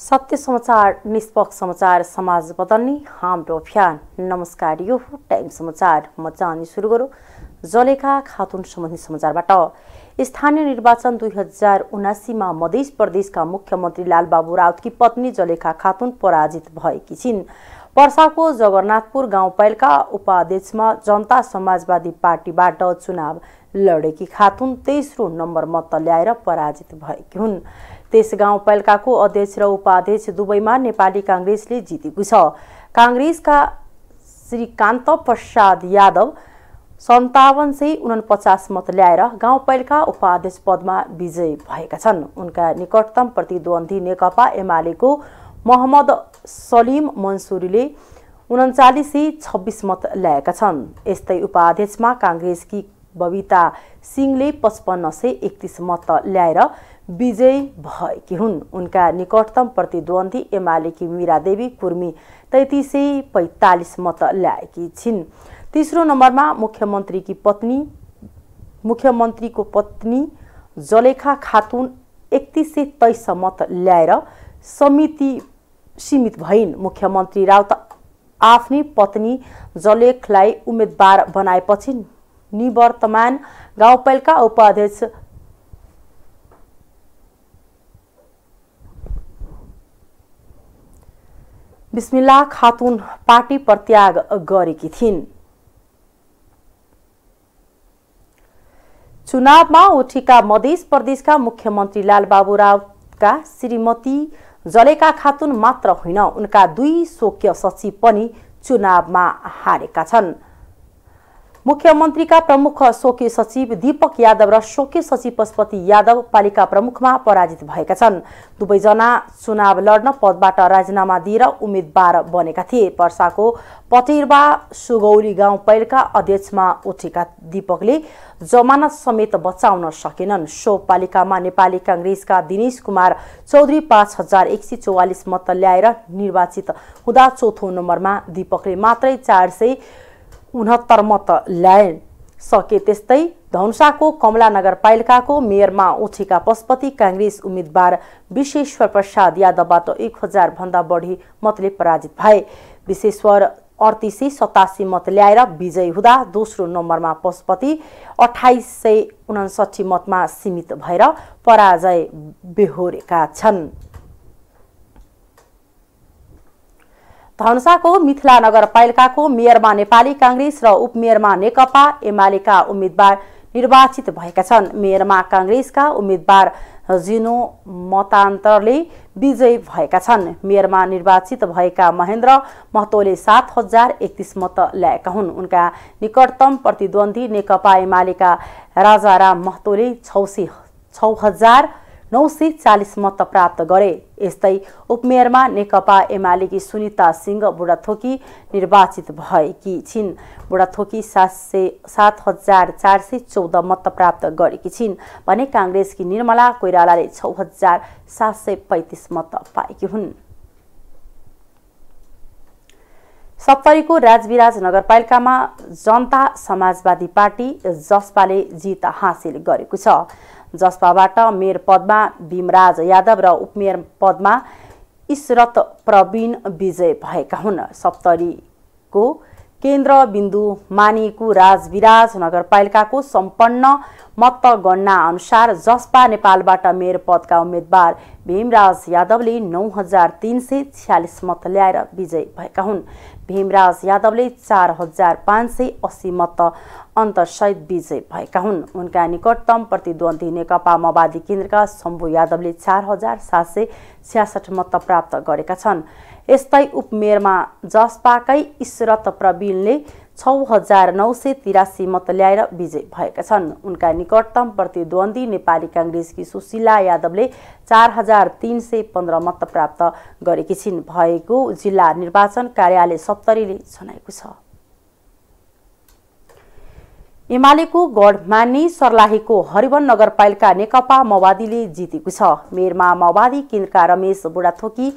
सत्य समाचार निष्पक्ष समाचार समाज बदल्ने हाम्रो अभियान नमस्कार यो हो टाइम समाचार म चाहने सुरु गरौँ जलेका खातुन सम्बन्धी समाचारबाट स्थानीय निर्वाचन दुई हजार उनासीमा मध्य प्रदेशका मुख्यमन्त्री लालबाबु राउतकी पत्नी जलेखा खातुन पराजित भएकी छिन् पर्साको जगन्नाथपुर गाउँपालिका उपाध्यक्षमा जनता समाजवादी पार्टीबाट चुनाव लडेकी खातुन तेस्रो नम्बर मत ल्याएर पराजित भएकी हुन् त्यस गाउँपालिकाको अध्यक्ष र उपाध्यक्ष दुवैमा नेपाली काङ्ग्रेसले जितेको छ काङ्ग्रेसका श्रीकान्त प्रसाद यादव सन्तावन सय उनपचास मत ल्याएर गाउँपालिका उपाध्यक्ष पदमा विजयी भएका छन् उनका निकटतम प्रतिद्वन्दी नेकपा एमालेको मोहम्मद सलिम मन्सुरीले उन्चालिस सय छब्बिस मत ल्याएका छन् यस्तै उपाध्यक्षमा काङ्ग्रेसकी बबिता सिंहले पचपन्न सय एकतिस मत ल्याएर विजयी भएकी हुन् उनका निकटतम प्रतिद्वन्दी एमालेकी देवी कुर्मी तैतिस सय पैँतालिस मत ल्याएकी छिन् तेस्रो नम्बरमा मुख्यमन्त्रीकी पत्नी मुख्यमन्त्रीको पत्नी जलेखा खातुन एकतिस सय तेइस मत ल्याएर समिति सीमित भइन् मुख्यमन्त्री राउत आफ्नै पत्नी जलेखलाई उम्मेदवार बनाएपछि निवर्तमान गाउँपालिका उपाध्यक्ष बिस्मिल्ला खातुन पार्टी प्रत्याग गरेकी थिइन् चुनावमा उठेका मधेस प्रदेशका मुख्यमन्त्री लालबाबु रावका श्रीमती जलेका खातुन मात्र होइन उनका दुई स्वकीय सचिव पनि चुनावमा हारेका छन् मुख्यमन्त्रीका प्रमुख स्वकीय सचिव दीपक यादव र स्वकीय सचिव पशुपति यादव पालिका प्रमुखमा पराजित भएका छन् दुवैजना चुनाव लड्न पदबाट राजीनामा दिएर उम्मेद्वार बनेका थिए पर्साको पटेरबा सुगौली गाउँ पहिलका अध्यक्षमा उठेका दीपकले जमानत समेत बचाउन सकेनन् सो पालिकामा नेपाली काङ्ग्रेसका दिनेश कुमार चौधरी पाँच हजार एक सय चौवालिस मत ल्याएर निर्वाचित हुँदा चौथो नम्बरमा दीपकले मात्रै चार सय उनहत्तर मत ल्याए सके त्यस्तै धनुषाको कमला नगरपालिकाको मेयरमा उठेका पशुपति काङ्ग्रेस उम्मेद्वार विश्वेश्वर प्रसाद यादवबाट एक हजारभन्दा बढी मतले पराजित भए विश्वेश्वर अडतिस सय सतासी मत ल्याएर विजयी हुँदा दोस्रो नम्बरमा पशुपति अठाइस सय उनासठी मतमा सीमित भएर पराजय बेहोरेका छन् धनुषाको मिथिला नगरपालिकाको मेयरमा नेपाली काङ्ग्रेस र उपमेयरमा नेकपा एमालेका उम्मेद्वार निर्वाचित भएका छन् मेयरमा काङ्ग्रेसका उम्मेद्वार जिनो मतान्तरले विजयी भएका छन् मेयरमा निर्वाचित भएका महेन्द्र महतोले सात हजार एकतिस मत ल्याएका हुन् उनका निकटतम प्रतिद्वन्दी नेकपा एमालेका राजाराम महतोले छौसी छ हजार नौ सय चालिस मत प्राप्त गरे यस्तै उपमेयरमा नेकपा एमालेकी सुनिता सिंह बुढाथोकी निर्वाचित भएकी छिन् बुढाथोकी सात सय सात हजार चार सय चौध मत प्राप्त गरेकी छिन् भने काङ्ग्रेसकी निर्मला कोइरालाले छ हजार सात सय पैँतिस मत पाएकी हुन् सप्तरीको राजविराज नगरपालिकामा जनता समाजवादी पार्टी जसपाले जित हासिल गरेको छ जसपाबाट मेयर पदमा भीमराज यादव र उपमेयर पदमा इसरत प्रवीण विजय भएका हुन् सप्तरीको केन्द्रबिन्दु मानिएको राजविराज नगरपालिकाको सम्पन्न मतगणना अनुसार जसपा नेपालबाट मेयर पदका उम्मेद्वार भीमराज यादवले नौ हजार तिन सय छ्यालिस मत ल्याएर विजयी भएका हुन् भीमराज यादवले चार हजार पाँच सय अस्सी मत अन्तरसहित विजय भएका हुन् उनका निकटतम प्रतिद्वन्दी नेकपा माओवादी केन्द्रका शम्भु यादवले चार हजार सात सय छ्यासठ मत प्राप्त गरेका छन् यस्तै उपमेयरमा जसपाकै इसरत प्रवीणले छ हजार नौ सय तिरासी मत ल्याएर विजय भएका छन् उनका निकटतम प्रतिद्वन्दी नेपाली काङ्ग्रेसकी सुशीला यादवले चार हजार तिन सय पन्ध्र मत प्राप्त गरेकी छिन् भएको जिल्ला निर्वाचन कार्यालय सप्तरीले जनाएको छ एमालेको गढमानी सर्लाहीको हरिवन नगरपालिका नेकपा माओवादीले जितेको छ मेरमा माओवादी केन्द्रका रमेश बुढाथोकी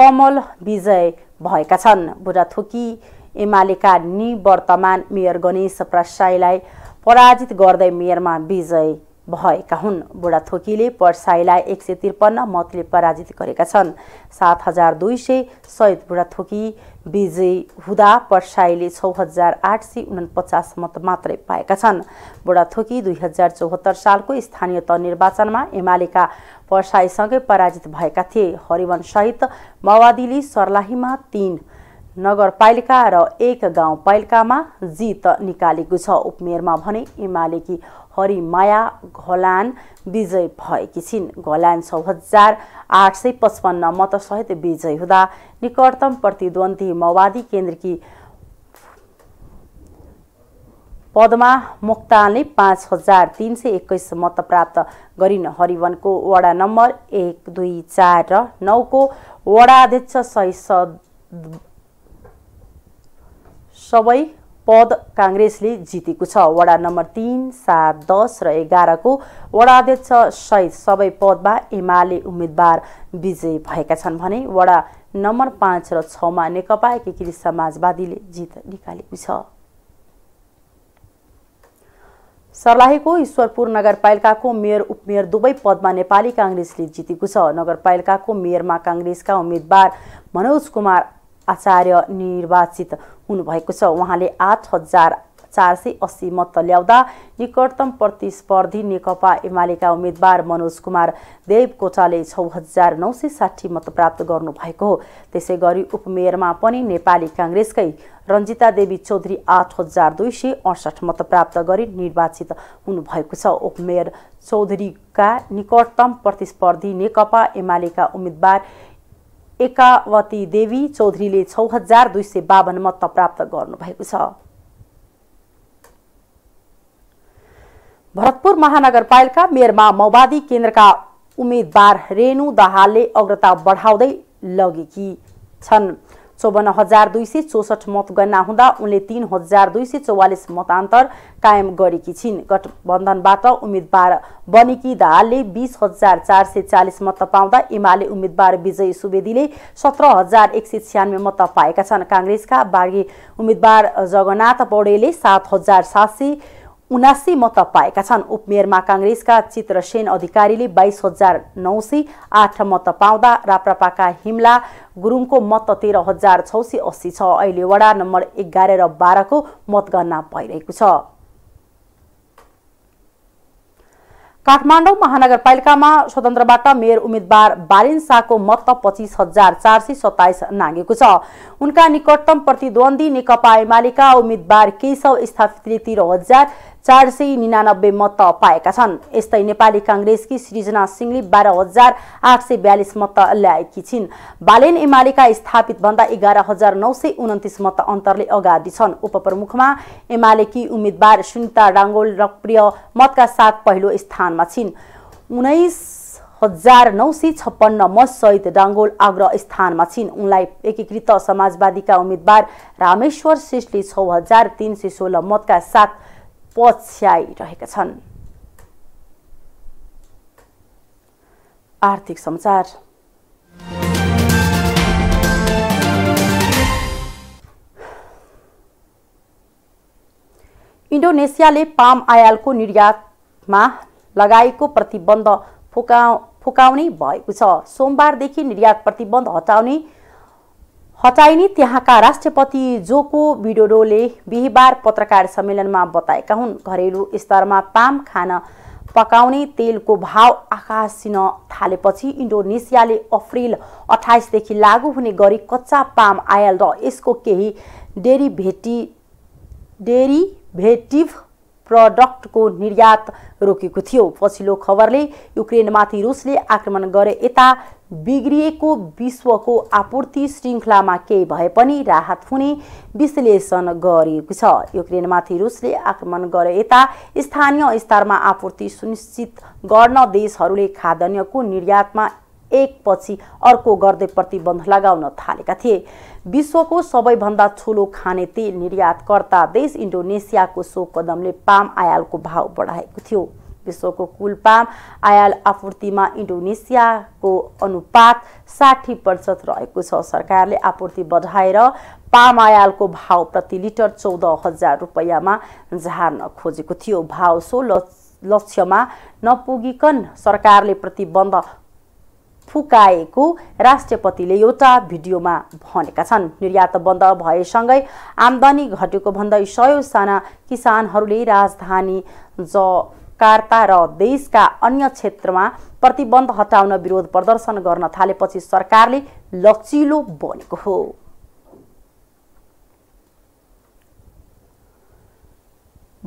कमल विजय भएका छन् बुढाथोकी एमालेका निवर्तमान मेयर गणेश प्रसाईलाई पराजित गर्दै मेयरमा विजय भएका हुन् बुढाथोकीले परसाईलाई एक सय त्रिपन्न मतले पराजित गरेका छन् सात हजार दुई सय सहित बुढाथोकी विजयी हुँदा परसाईले छ हजार आठ सय उनपचास मत मात्रै पाएका छन् बुढाथोकी दुई हजार चौहत्तर सालको स्थानीय तह निर्वाचनमा एमालेका परसाईसँगै पराजित भएका थिए हरिवनसहित माओवादीले सर्लाहीमा तिन नगरपालिका र एक गाउँपालिकामा जित निकालेको छ उपमेयरमा भने एमालेकी हरिमाया घलान विजय भएकी छिन् घलान छ हजार आठ सय पचपन्न मतसहित विजय हुँदा निकटतम प्रतिद्वन्दी माओवादी केन्द्रकी पदमा मोक्तानले पाँच हजार तिन सय एक्काइस मत प्राप्त गरिन् हरिवनको वडा नम्बर एक दुई चार र नौको वडाध्यक्ष सहित सबै पद काङ्ग्रेसले जितेको छ वडा नम्बर तिन सात दस र एघारको वडाध्यक्ष सहित सबै पदमा एमाले उम्मेद्वार विजय भएका छन् भने वडा नम्बर पाँच र छमा नेकपा एकीकृत समाजवादीले जित निकालेको छ सर्लाहीको ईश्वरपुर नगरपालिकाको मेयर उपमेयर दुवै पदमा नेपाली काङ्ग्रेसले जितेको छ नगरपालिकाको मेयरमा काङ्ग्रेसका उम्मेद्वार मनोज कुमार आचार्य निर्वाचित हुनुभएको छ उहाँले आठ हजार चार सय अस्सी मत ल्याउँदा निकटतम प्रतिस्पर्धी नेकपा एमालेका उम्मेद्वार मनोज कुमार देवकोटाले छ हजार नौ सय साठी मत प्राप्त गर्नुभएको हो त्यसै गरी उपमेयरमा पनि नेपाली काङ्ग्रेसकै रन्जिता देवी चौधरी आठ हजार दुई सय अडसठ मत प्राप्त गरी निर्वाचित हुनुभएको छ उपमेयर चौधरीका निकटतम प्रतिस्पर्धी नेकपा एमालेका उम्मेद्वार एकावती देवी चौधरीले छौ हजार दुई सय बावन मत प्राप्त गर्नुभएको छ भरतपुर महानगरपालिका मेयरमा माओवादी केन्द्रका उम्मेद्वार रेणु दाहालले अग्रता बढाउँदै लगेकी छन् चौवन्न हजार दुई सय चौसठ मतगणना हुँदा उनले तीन हजार दुई सय चौवालिस मतान्तर कायम गरेकी छिन् गठबन्धनबाट उम्मेद्वार बनेकी दाहालले बिस हजार चार सय चालिस मत पाउँदा एमाले उम्मेद्वार विजय सुवेदीले सत्र हजार एक सय छ्यानब्बे मत पाएका छन् काङ्ग्रेसका बागी उम्मेद्वार जगन्नाथ पौडेलले सात हजार सात सय उनासी मत पाएका छन् उपमेयरमा काङ्ग्रेसका चित्रसेन अधिकारीले बाइस हजार नौ सय आठ मत पाउँदा राप्रपाका हिम्ला गुरुङको मत तेह्र हजार छ सय अस्सी छ अहिले वडा नम्बर एघार र बाह्रको मतगणना भइरहेको छ काठमाडौँ महानगरपालिकामा स्वतन्त्रबाट मेयर उम्मेद्वार बालिन शाहको मत पच्चिस हजार चार सय सत्ताइस नागेको छ उनका निकटतम प्रतिद्वन्दी नेकपा एमालेका उम्मेद्वार केशव स्थापितले तेह्र हजार चार सय निनानब्बे मत पाएका छन् यस्तै नेपाली काङ्ग्रेसकी सृजना सिंहले बाह्र हजार आठ सय बयालिस मत ल्याएकी छिन् बालेन एमालेका स्थापित भन्दा एघार हजार नौ सय उन्तिस मत अन्तरले अगाडि छन् उपप्रमुखमा एमालेकी उम्मेद्वार सुनिता डाङ्गोल लोकप्रिय मतका साथ पहिलो स्थानमा छिन् उन्नाइस हजार नौ सय छप्पन्न मतसहित डाङ्गोल आग्रह स्थानमा छिन् उनलाई एकीकृत समाजवादीका उम्मेद्वार रामेश्वर श्रेष्ठले छ हजार तिन सय सोह्र मतका साथ पछ्याइरहेका छन् आर्थिक समाचार इन्डोनेसियाले पाम आयालको निर्यातमा लगाएको प्रतिबन्ध फुका फुकाउने भएको छ सोमबारदेखि निर्यात प्रतिबन्ध हटाउने हटाइने त्यहाँका राष्ट्रपति जोको विडोडोले बिहिबार पत्रकार सम्मेलनमा बताएका हुन् घरेलु स्तरमा पाम खान पकाउने तेलको भाव आकाशिन थालेपछि इन्डोनेसियाले अप्रेल अठाइसदेखि लागू हुने गरी कच्चा पाम आयल र यसको केही डेरी डेरिभेटी डेरिभेटिभ प्रडक्टको निर्यात रोकेको थियो पछिल्लो खबरले युक्रेनमाथि रुसले आक्रमण गरे यता बिग्रिएको विश्वको आपूर्ति श्रृङ्खलामा केही भए पनि राहत हुने विश्लेषण गरिएको छ युक्रेनमाथि रुसले आक्रमण गरे यता स्थानीय स्तरमा आपूर्ति सुनिश्चित गर्न देशहरूले खाद्यान्नको निर्यातमा एकपछि अर्को गर्दै प्रतिबन्ध लगाउन थालेका थिए विश्वको सबैभन्दा ठुलो खाने तेल निर्यातकर्ता देश इन्डोनेसियाको सो कदमले पाम आयालको भाव बढाएको थियो विश्वको कुल पाम आयाल आपूर्तिमा इन्डोनेसियाको अनुपात साठी प्रतिशत रहेको छ सरकारले आपूर्ति बढाएर पाम आयालको भाव प्रति लिटर चौध हजार रुपियाँमा झार्न खोजेको थियो भाव सो लक्ष्यमा नपुगिकन सरकारले प्रतिबन्ध फुकाएको राष्ट्रपतिले एउटा भिडियोमा भनेका छन् निर्यात बन्द भएसँगै आम्दानी घटेको भन्दै सयौँ साना किसानहरूले राजधानी ज कार्ता र देशका अन्य क्षेत्रमा प्रतिबन्ध हटाउन विरोध प्रदर्शन गर्न थालेपछि सरकारले लचिलो बनेको हो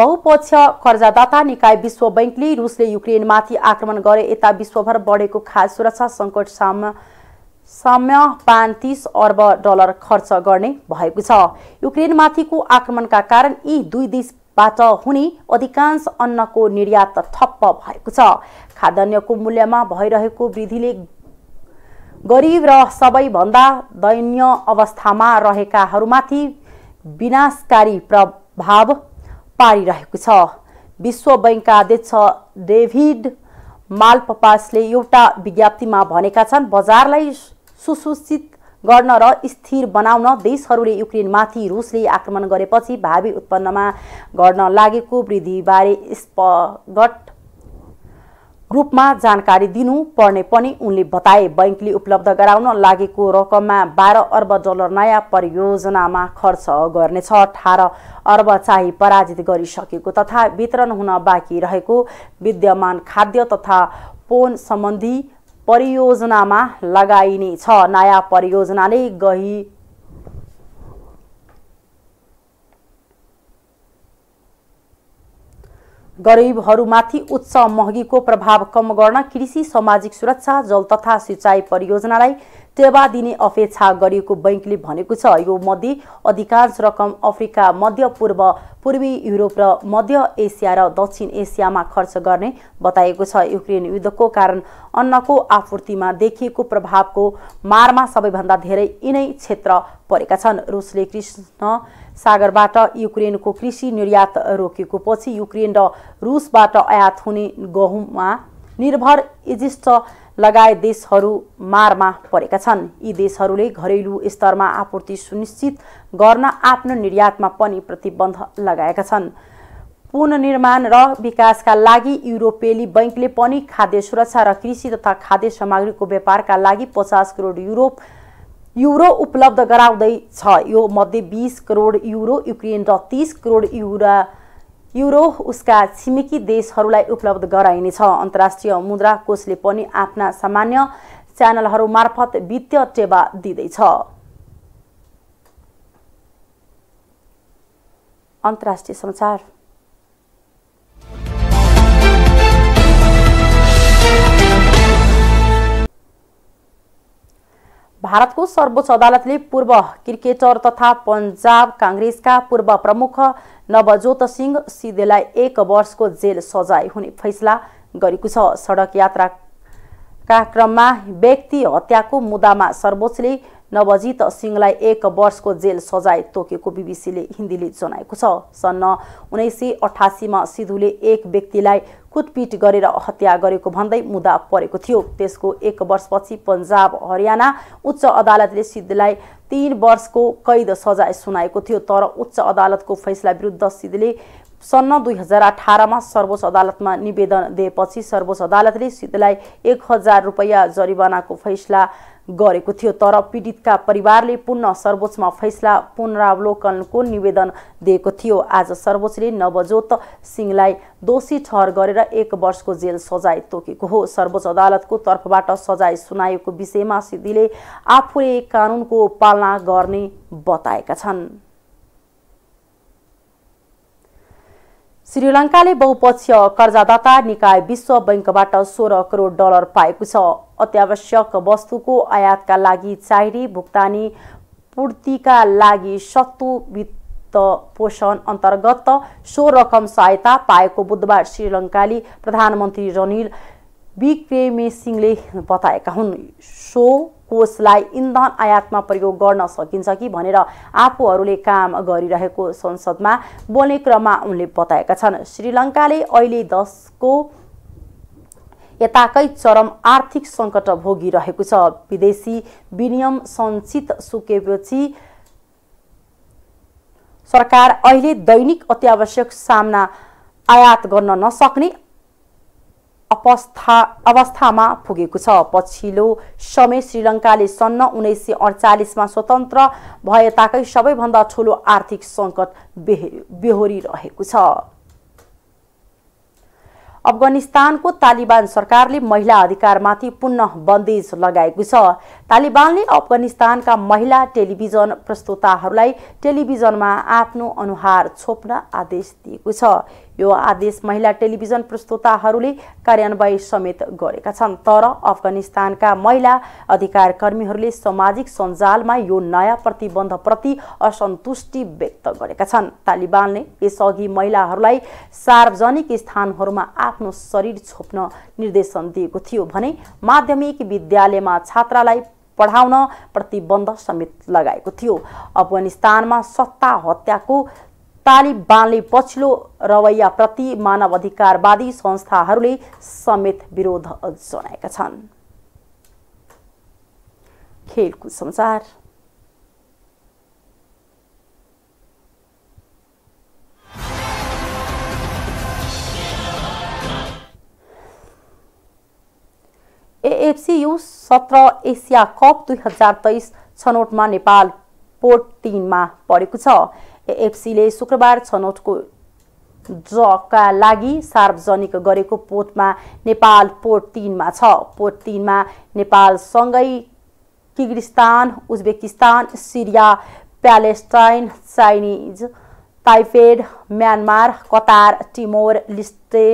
बहुपक्ष कर्जादाता निकाय विश्व बैङ्कले रुसले युक्रेनमाथि आक्रमण गरे यता विश्वभर बढेको खास सुरक्षा सङ्कट साम साम्य पैँतिस अर्ब डलर खर्च गर्ने भएको छ युक्रेनमाथिको आक्रमणका कारण यी दुई देश बाट हुने अधिकांश अन्नको निर्यात ठप्प भएको छ खाद्यान्नको मूल्यमा भइरहेको वृद्धिले गरिब र सबैभन्दा दयनीय अवस्थामा रहेकाहरूमाथि विनाशकारी प्रभाव पारिरहेको छ विश्व बैङ्कका अध्यक्ष डेभिड मालपपासले एउटा विज्ञप्तिमा भनेका छन् बजारलाई सुसूचित गर्न र स्थिर बनाउन देशहरूले युक्रेनमाथि रुसले आक्रमण गरेपछि भावी उत्पन्नमा गर्न लागेको वृद्धिबारे स्पगट रूपमा जानकारी दिनु पर्ने पनि उनले बताए बैङ्कले उपलब्ध गराउन लागेको रकममा बाह्र अर्ब डलर नयाँ परियोजनामा खर्च गर्नेछ अठार अर्ब चाहिँ पराजित गरिसकेको तथा वितरण हुन बाँकी रहेको विद्यमान खाद्य तथा पोन सम्बन्धी परियोजनामा लगाइने छ नयाँ परियोजनाले गही गरिबहरूमाथि उच्च महँगीको प्रभाव कम गर्न कृषि सामाजिक सुरक्षा जल तथा सिँचाइ परियोजनालाई टेवा दिने अपेक्षा गरिएको बैङ्कले भनेको छ यो मध्ये अधिकांश रकम अफ्रिका मध्य पूर्व पूर्वी युरोप र मध्य एसिया र दक्षिण एसियामा खर्च गर्ने बताएको छ युक्रेन युद्धको कारण अन्नको आपूर्तिमा देखिएको प्रभावको मारमा सबैभन्दा धेरै यिनै क्षेत्र परेका छन् रुसले कृष्ण सागरबाट युक्रेनको कृषि निर्यात रोकेको पछि युक्रेन र रुसबाट आयात हुने गहुँमा निर्भर इजिस्ट लगायत देशहरू मारमा परेका छन् यी देशहरूले घरेलु स्तरमा आपूर्ति सुनिश्चित गर्न आफ्नो निर्यातमा पनि प्रतिबन्ध लगाएका छन् पुननिर्माण र विकासका लागि युरोपेली बैङ्कले पनि खाद्य सुरक्षा र कृषि तथा खाद्य सामग्रीको व्यापारका लागि पचास करोड युरोप युरो उपलब्ध गराउँदैछ यो मध्ये बिस करोड युरो युक्रेन र तिस करोड युरा युरो उसका छिमेकी देशहरूलाई उपलब्ध गराइनेछ अन्तर्राष्ट्रिय मुद्रा कोषले पनि आफ्ना सामान्य च्यानलहरू मार्फत वित्तीय टेवा दिँदैछ अन्तर्राष्ट्रिय समाचार भारतको सर्वोच्च अदालतले पूर्व क्रिकेटर तथा पन्जाब काङ्ग्रेसका पूर्व प्रमुख नवजोत सिंह सिधेलाई एक वर्षको जेल सजाय हुने फैसला गरेको छ सडक यात्राका क्रममा व्यक्ति हत्याको मुद्दामा सर्वोच्चले नवजित सिंहलाई एक वर्षको जेल सजाय तोकेको बिबिसीले हिन्दीले जनाएको छ सन् उन्नाइस सय अठासीमा सिधुले एक व्यक्तिलाई कुटपिट गरेर हत्या गरेको भन्दै मुद्दा परेको थियो त्यसको एक वर्षपछि पन्जाब हरियाणा उच्च अदालतले सिद्धलाई तिन वर्षको कैद सजाय सुनाएको थियो तर उच्च अदालतको फैसला विरुद्ध सिद्धले सन् दुई हजार अठारमा सर्वोच्च अदालतमा निवेदन दिएपछि सर्वोच्च अदालतले सिद्धलाई एक हजार रुपियाँ जरिवानाको फैसला गरेको थियो तर पीडितका परिवारले पुनः सर्वोच्चमा फैसला पुनरावलोकनको निवेदन दिएको थियो आज सर्वोच्चले नवजोत सिंहलाई दोषी ठहर गरेर एक वर्षको जेल सजाय तोकेको हो सर्वोच्च अदालतको तर्फबाट सजाय सुनाएको विषयमा सिद्धिले आफूले कानुनको पालना गर्ने बताएका छन् श्रीलङ्काले बहुपक्षीय कर्जादाता निकाय विश्व बैङ्कबाट सोह्र करोड डलर पाएको छ अत्यावश्यक वस्तुको आयातका लागि चाहिने भुक्तानी पूर्तिका लागि सत्तु वित्त पोषण अन्तर्गत सो रकम सहायता पाएको बुधबार श्रीलङ्काली प्रधानमन्त्री रनिल विक्रेमे सिंहले बताएका हुन् सो कोषलाई इन्धन आयातमा प्रयोग गर्न सकिन्छ कि भनेर आफूहरूले काम गरिरहेको संसदमा बोल्ने क्रममा उनले बताएका छन् श्रीलङ्काले अहिले दसको यताकै चरम आर्थिक सङ्कट भोगिरहेको छ विदेशी विनियम सञ्चित सुकेपछि सरकार अहिले दैनिक अत्यावश्यक सामना आयात गर्न नसक्ने अवस्थामा पुगेको छ पछिल्लो समय श्रीलङ्काले सन्न उन्नाइस सय अडचालिसमा स्वतन्त्र भए ताकै सबैभन्दा ठुलो आर्थिक सङ्कट बेहोरी बेहोरिरहेको छ अफगानिस्तानको तालिबान सरकारले महिला अधिकारमाथि पुनः बन्देज लगाएको छ तालिबानले अफगानिस्तानका महिला टेलिभिजन प्रस्तुताहरूलाई टेलिभिजनमा आफ्नो अनुहार छोप्न आदेश दिएको छ यो आदेश महिला टेलिभिजन प्रस्तुताहरूले कार्यान्वयन समेत गरेका छन् तर अफगानिस्तानका महिला अधिकार कर्मीहरूले सामाजिक सञ्जालमा यो नयाँ प्रतिबन्धप्रति असन्तुष्टि व्यक्त गरेका छन् तालिबानले यसअघि महिलाहरूलाई सार्वजनिक स्थानहरूमा आफ्नो शरीर छोप्न निर्देशन दिएको थियो भने माध्यमिक विद्यालयमा छात्रालाई पढाउन प्रतिबन्ध समेत लगाएको थियो अफगानिस्तानमा सत्ता हत्याको तालिबानले पछिल्लो रवैयाप्रति अधिकारवादी संस्थाहरूले समेत विरोध जनाएका छन् खेलकुद समाचार यू सत्र एसिया कप दुई हजार तेइस छनौटमा नेपाल पोर्ट तिनमा परेको छ एएफसीले शुक्रबार छनौटको जका लागि सार्वजनिक गरेको पोर्टमा नेपाल पोर्ट तिनमा छ पोर्ट तिनमा नेपालसँगै Kyrgyzstan Uzbekistan Syria Palestine Chinese Taipei Myanmar Qatar Timor Leste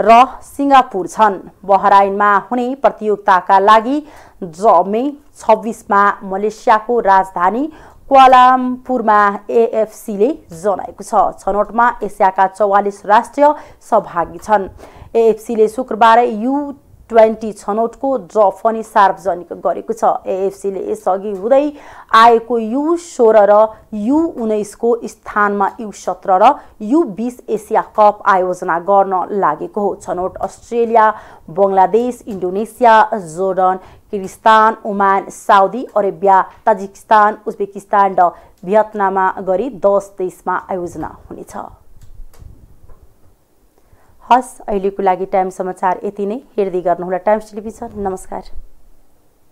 र सिङ्गापुर छन् बहराइनमा हुने प्रतियोगिताका लागि ज मे छब्बिसमा मलेसियाको राजधानी क्वालामपुरमा एएफसीले जनाएको छ छनौटमा एसियाका चौवालिस राष्ट्रिय सहभागी छन् एएफसीले शुक्रबार यु ट्वेन्टी छनौटको ड्र पनि सार्वजनिक गरेको छ एएफसीले यसअघि हुँदै आएको यु सोह्र र यु उन्नाइसको स्थानमा यु सत्र र यु बिस एसिया कप आयोजना गर्न लागेको हो छनौट Australia Bangladesh Indonesia Jordan Kyrgyzstan Oman Saudi Arabia Tajikistan Uzbekistan र भियतनाममा गरी दस देशमा आयोजना हुनेछ हस् अहिलेको लागि टाइम समाचार यति नै हेर्दै गर्नुहोला टाइम्स टेलिभिजन नमस्कार